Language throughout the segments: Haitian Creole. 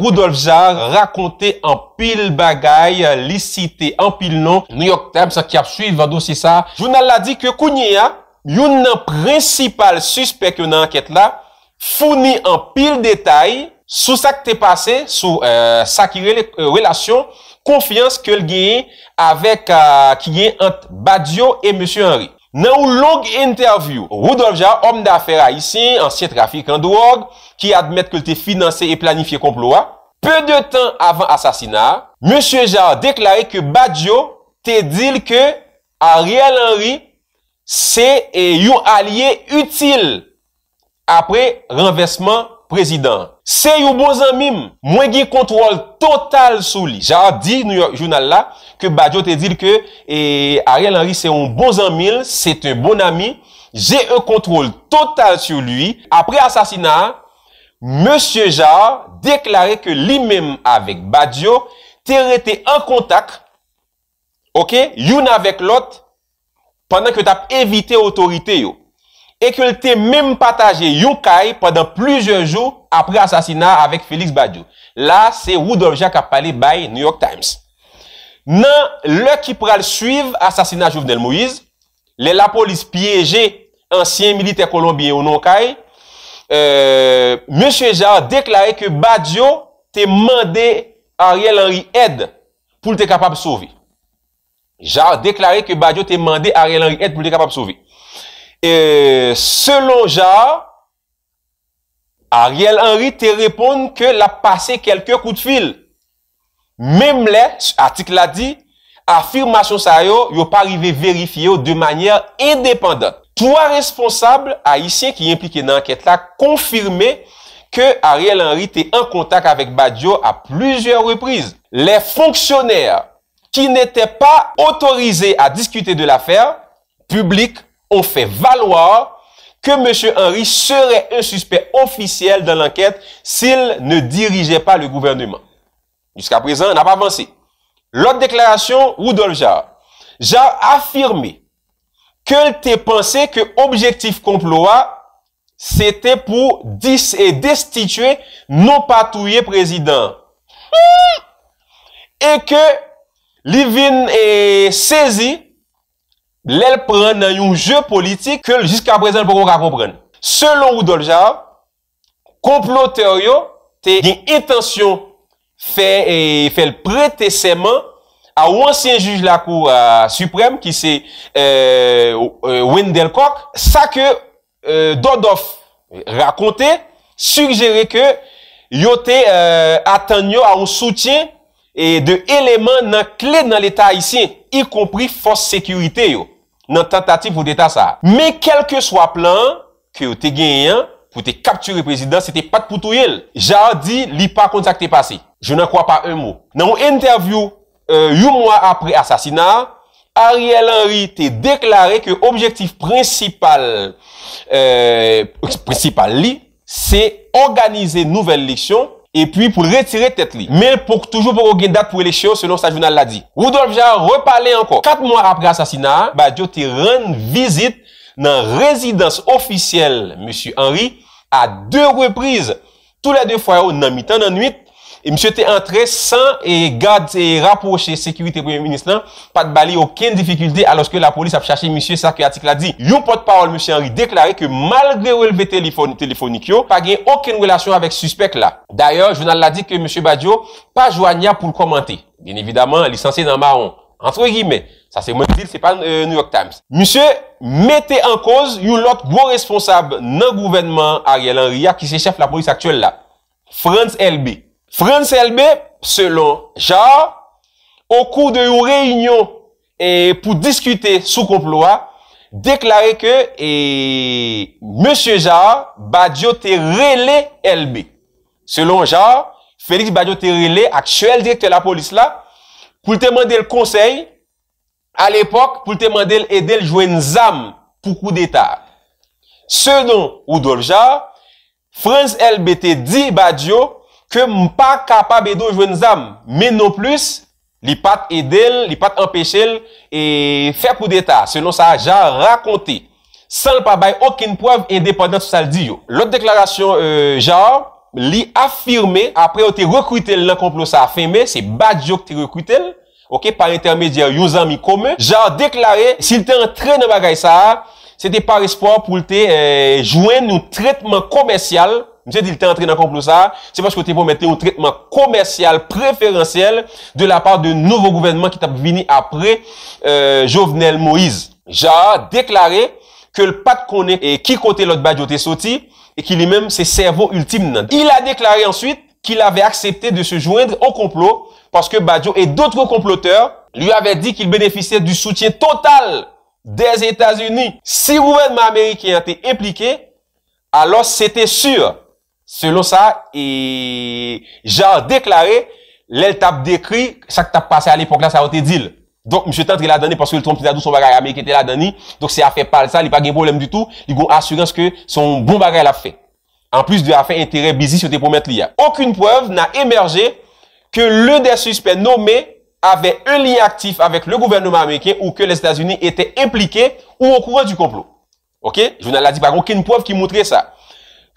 Roudolf Jarre, rakonte an pil bagay, li site an pil non, New York Times a ki ap sui, vando si sa, jounal la di ke kounye a, yon nan prinsipal suspek yon an anket la, founi an pil detay sou sa ki te pase, sou sa euh, ki euh, relasyon, konfians ke lgeye avèk ki euh, gen ant Badiou et M. Henry. Nan ou long interview, Roudovja, om da afer a isi, ansyen trafik an drog, ki admet ke lte finanse e planifiye komploa, pe de tan avan asasinar, M. Jara deklari ke Badiou te dil ke Ariel Henry se e yon alye util apre renvesman Prezident, se yon bon zanmim, mwen gi kontrol total sou li. Jara di, New York Journal la, ke Badiou te dil ke, e, Ariel Henry se yon bon zanmil, se te bon ami, je yon kontrol total sou li. Apre asasina, Monsie Jara deklare ke li menm avek Badiou, te rete an kontak, ok, yon avek lot, pandan ke tap evite otorite yo. e ke lte men pataje yon kaye padan plujen jou apre asasina avek Felix Badiou. La, se Wood of Jack ap pale by New York Times. Nan, le ki pral suive asasina Jouvenel Moïse, le la polis pieje ansyen militer Kolombie ou non kaye, euh, Monsieur Jarre deklare ke Badiou te mande Ariel Henry Ed pou lte kapab souvi. Jarre deklare ke Badiou te mande Ariel Henry Ed pou lte kapab souvi. E selon ja, Ariel Henry te reponde ke la pase kelke kou de fil. Mem let, atik la di, afirmasyon sa yo, yo pa rive verifi yo de manye independant. Toa responsable a isye ki implike nan anket la, konfirme ke Ariel Henry te en kontak avek Badiou a plujer repriz. Le fonksyoner ki nete pa otorize a diskute de la fèr, publik, ont fait valoir que M. Henry serait un suspect officiel dans l'enquête s'il ne dirigeait pas le gouvernement. Jusqu'à présent, on n'a pas avancé. L'autre déclaration, Rudolf Jarre. Jarre affirmé que tu pensé que objectif complot c'était pour dis et destituer non patrouiller président. Hmm, et que Livin est saisi lèl pren nan yon je politik ke l jiska prezen pou kon rapopren. Selon Oudolja, komplote yo, te gen etensyon fe e fel prete seman a wansyen juj la kou suprem ki se e, e, Wendel Kock. Sa ke e, Dodof rakonte, sugere ke yo te atan yo a un soutien de elemen nan kle nan l'Etat isi, yi kompri fos sekurite yo. nan tentatif ou deta sa. Me kelke swa plan, ki ou te genyen, pou te kapture prezident, se te pat pou tou yel. Jardin li pa kontakte pase. Je nan kwa pa un mou. Nan ou interview, yu euh, mwa apre asasina, Ariel Henry te deklare ke objektif euh, principal li, se organize nouvel leksyon epi pou retire tet li. Mel pouk toujou pouk ou gen dat pou e lè cheyo se nou sa jounal la di. Oudolf Jara repale anko. Kat mouar apre asasina, ba diyo te ren vizit nan rezidans ofisyel M. Henry a de repriz. Tou la de fwa yo nan mitan nan nwit E msye te antre san e gade se rappoche sekwite premier ministre nan, pa te bali oken defikulde aloske la polis ap chache msye sakwe atik la di. Yon pot parol msye Henry deklari ke malgre ou elve telefonik yo, pa gen oken relasyon avek suspek la. D'ayor, jounal la di ke msye Badiou pa jwanya pou l komante. Gen evidaman, lisansye nan maron. Entre gime, sa se moun dil se pan euh, New York Times. Msye, mette an koz yon lot gwo responsab nan gouvenman Ariel Henry ya ki se chef la polis aktuel la. France LB. Frans LB, selon Jarre, au kou de yon reynyon pou diskute sou komploa, deklare ke M. Jarre badjo te rele LB. Selon Jarre, Félix badjo te rele, akchuel direkte la polis la, pou te mandel konsey, al epok pou te mandel edel jouen zam pou kou detak. Selon Oudol Jarre, Frans LB te di badjo ke m pa kapab edo jwen zam, men non plus, li pat edel, li pat empeshel, e fe pou deta, se non sa a jan rakonte, san l pa bay okin pov, independent sa l di yo. Lot deklarasyon euh, jan, li afirme, apre ou te rekwite l lankomplo sa afeme, se bat jo k te rekwite l, ok, par intermedia yon zam yi kome, jan deklaré, si l te antre nan bagay sa a, se te par espoan pou l te euh, jwen nou tretman komensyal, Mse di li te antre nan konplo sa, se pa chko te pou mette ou tretman komersyal preferansyel de la par de nouvo gouvennman ki te ap vini apre euh, Jovenel Moise. Ja a deklaré ke l pat konen e ki kote lot Badiou te soti, e ki li menm se servo ultim nan. Il a deklaré answit ki l avè aksepte de se jwendre au konplo, paske Badiou et doutre konploteur li avè di ki l benefise du soutien total des Etats-Unis. Si gouvennman Amerike a te implike, alò se te sur. Selon sa, jan deklare, lèl tap dekri, sak tap pase al epok la, sa wote dil. Donk, msye tantre la dani, porske lèl trompe ti da dou son bagay Amerike te la dani, donk se afe pal sa, lèl pa gen problem du tout, lèl gon asurans ke son bon bagay la fe. An plus de afe, entere bizis yote pou mette li ya. Okoun poev nan emerje ke lèl de suspè nomè avè un li aktif avèk lèl gouvernement Amerike ou ke lèl Etats-Unis etè implike ou an koure du komplot. Ok, jounal la di bagon, ken poev ki mwotre sa.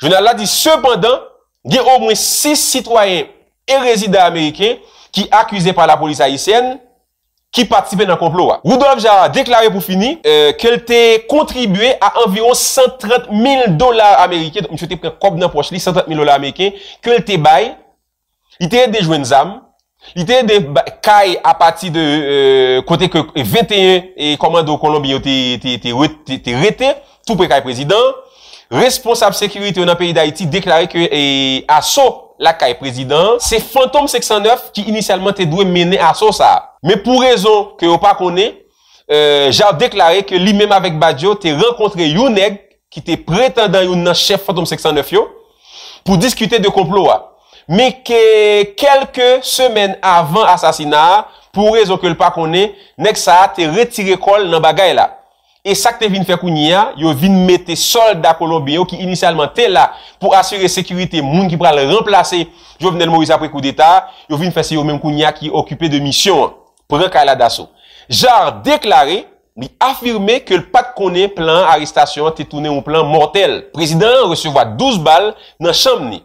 Jwenal la di, sepandan, gen ou mwen 6 sitwoyen e rezidant Amerike ki akwize par la polis ayisyen, ki patipe nan komplot. Rudolf Jara deklare pou fini, kel te kontribue a environ 130.000 dolar Amerike, mwen chote pre komp nan poch li, 130.000 dolar Amerike, kel te bay, i te redejwen zam, i te rede, kay apati de kote ke 21, e komando kolombi yo te rete, tou pre kay prezident, responsable security ou nan peyi d'Haïti deklare ke eh, aso la kaye prezident, se Fantom 609 ki inisialman te dwe mene aso sa a. Me pou rezon ke ou pa konen, jan deklare ke li menm avèk Badiou te renkontre yon neg ki te pretendan yon nan chef Fantom 609 yo pou diskute de komplo a. Me ke kelke semen avan asasina a, pou rezon ke ou pa konen, neg sa a te retire kol nan bagay la. E sakte vin fe kounya, yo vin mette solda Kolombiyo ki inisialman te la pou asyre sekurite moun ki pral remplase. Yo vin el mori apre kou d'Etat, yo vin fese yo menm kounya ki okupe de misyon. Prenk ala daso. Jare deklare, mi afirme ke l pat konen plan aristasyon te tounen ou plan mortel. Prezident receva 12 bal nan chanm ni.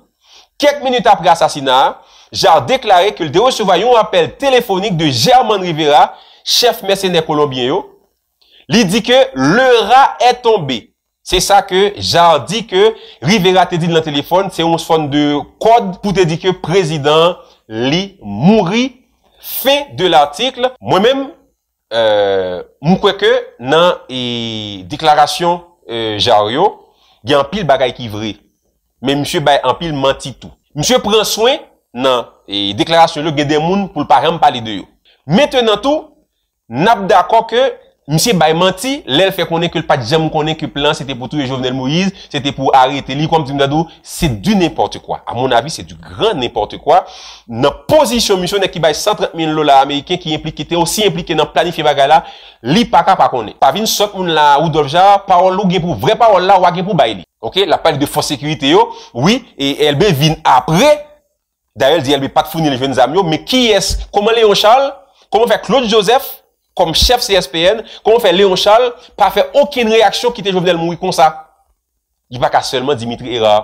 Kek minute apre asasina, jare deklare ke l de receva yon apel telefonik de Germane Rivera, chef mersenè Kolombiyo. Li di ke le ra e tombe. Se sa ke jar di ke Rivera te di nan telefon se on se fon de kod pou te di ke prezident li mouri fe de l'artikel. Mwen men euh, mwen kweke nan e deklarasyon euh, jar yo gen apil bagay ki vre. Men msye bay apil manti tou. Msye pren swen nan e deklarasyon yo gede moun pou l'parem pali de yo. Meten nan tou nap da kwa ke Mse bay manti, lèl fè konen ke l'padjam konen ke plan, se te pou tou yo jovenel Moïse, se te pou arete li, kwa mti mdadou, se du nèporte kwa. A moun avi, se du gran nèporte kwa. Nan pozisyon misione ki bay 130 min lola Ameriken ki implikite, osi implike nan planifi bagala, li paka pa konen. Pa vin sot moun la ou dofja, parol lou genpou, vre parol la wak genpou bay li. Ok, la pali de force sécurité yo, oui, e elbe vin apre, dayel di elbe patfouni le jwen zam yo, me ki es, koman le yo Charles, koman fe Claude Joseph, kom chèf CSPN, kon ou fè Léon Charles pa fè okèn reaksyon ki te jò vè del moui kon sa. Y pa ka sèlman Dimitri Héra.